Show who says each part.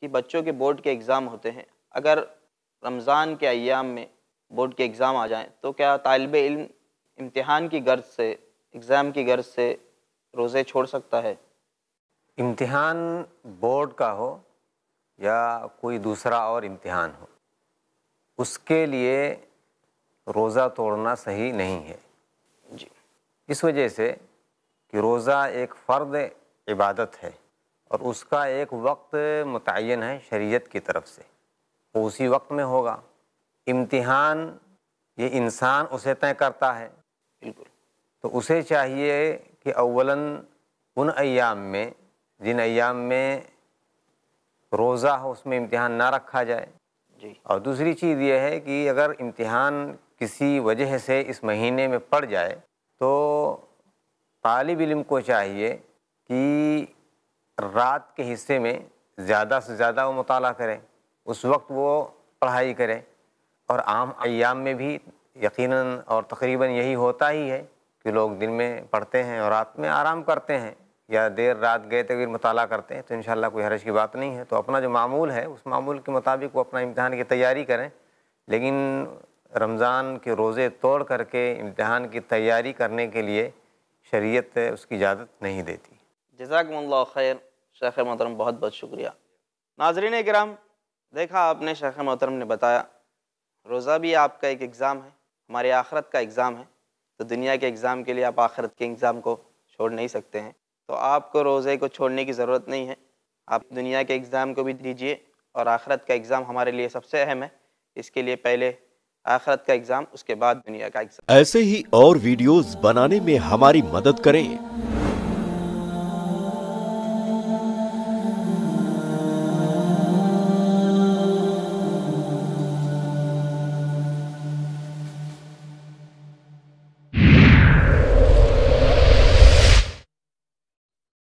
Speaker 1: कि बच्चों के बोर्ड के एग्ज़ाम होते हैं अगर रमज़ान के अयाम में बोर्ड के एग्ज़ाम आ जाएं तो क्या तालब इल्म इम्तहान की गर्ज से एग्ज़ाम की गर्ज से
Speaker 2: रोज़े छोड़ सकता है इम्तहान बोर्ड का हो या कोई दूसरा और इम्तहान हो उसके लिए रोज़ा तोड़ना सही नहीं है जी इस वजह से कि रोज़ा एक फ़र्द इबादत है और उसका एक वक्त मुतन है शरीयत की तरफ से वो उसी वक्त में होगा इम्तिहान ये इंसान उसे तय करता है बिल्कुल तो उसे चाहिए कि अवलन उन अयाम में जिन अयाम में रोज़ा हो उसमें इम्तिहान ना रखा जाए जी और दूसरी चीज़ ये है कि अगर इम्तिहान किसी वजह से इस महीने में पड़ जाए तो तालब इलम को चाहिए कि रात के हिस्से में ज़्यादा से ज़्यादा वो मताल करें उस वक्त वो पढ़ाई करें और आम अयाम में भी यकीनन और तकरीबन यही होता ही है कि लोग दिन में पढ़ते हैं और रात में आराम करते हैं या देर रात गए फिर मुताल करते हैं तो इन कोई हरज की बात नहीं है तो अपना जो मामूल है उस मामूल के मुताबिक वो अपना इम्तहान की तैयारी करें लेकिन रमज़ान के रोज़े तोड़ करके इम्तहान की तैयारी करने के लिए शरीयत उसकी इजाज़त नहीं देती
Speaker 1: जजाकमल्ला खैर शेख मोहतरम बहुत बहुत शुक्रिया नाजरीन कराम देखा आपने शेख मोहतरम ने बताया रोज़ा भी आपका एक एग्ज़ाम है हमारे आखरत का एग्ज़ाम है तो दुनिया के एग्ज़ाम के लिए आप आखरत के एग्ज़ाम को छोड़ नहीं सकते हैं तो आपको रोज़े को छोड़ने की ज़रूरत नहीं है आप दुनिया के एग्ज़ाम को भी दीजिए और आखरत का एग्ज़ाम हमारे लिए सबसे अहम है इसके लिए पहले आखरत का एग्ज़ाम उसके बाद दुनिया का एग्ज़ाम
Speaker 2: ऐसे ही और वीडियोज़ बनाने में हमारी मदद करें